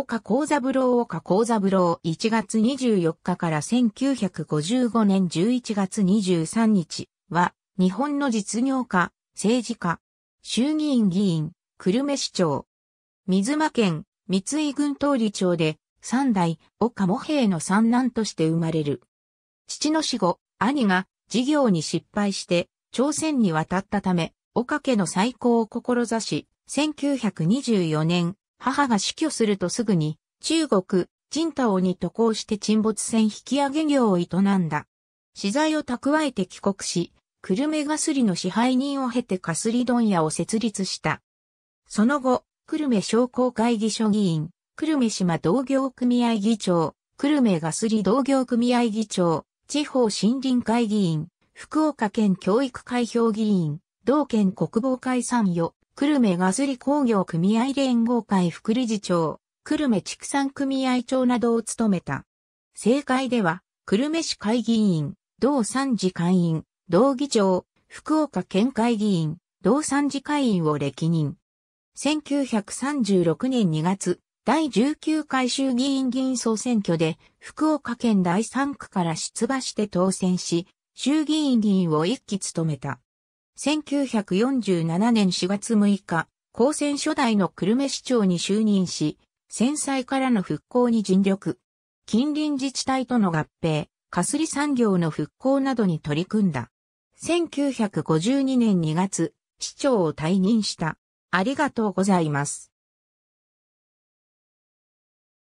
岡幸三郎岡幸三郎1月24日から1955年11月23日は日本の実業家、政治家、衆議院議員、久留米市長、水間県三井軍統理町で三代岡茂平の三男として生まれる。父の死後、兄が事業に失敗して朝鮮に渡ったため、岡家の再興を志し、1924年、母が死去するとすぐに、中国、神太王に渡航して沈没船引き上げ業を営んだ。資材を蓄えて帰国し、久留米ガスリの支配人を経てかスリ問屋を設立した。その後、久留米商工会議所議員、久留米島同業組合議長、久留米ガスリ同業組合議長、地方森林会議員、福岡県教育会評議員、同県国防会参与、久留米ガスリ工業組合連合会副理事長、久留米畜産組合長などを務めた。政界では、久留米市会議員、同参事会員、同議長、福岡県会議員、同参事会員を歴任。1936年2月、第19回衆議院議員総選挙で、福岡県第3区から出馬して当選し、衆議院議員を一期務めた。1947年4月6日、高専初代の久留米市長に就任し、戦災からの復興に尽力。近隣自治体との合併、かすり産業の復興などに取り組んだ。1952年2月、市長を退任した。ありがとうございます。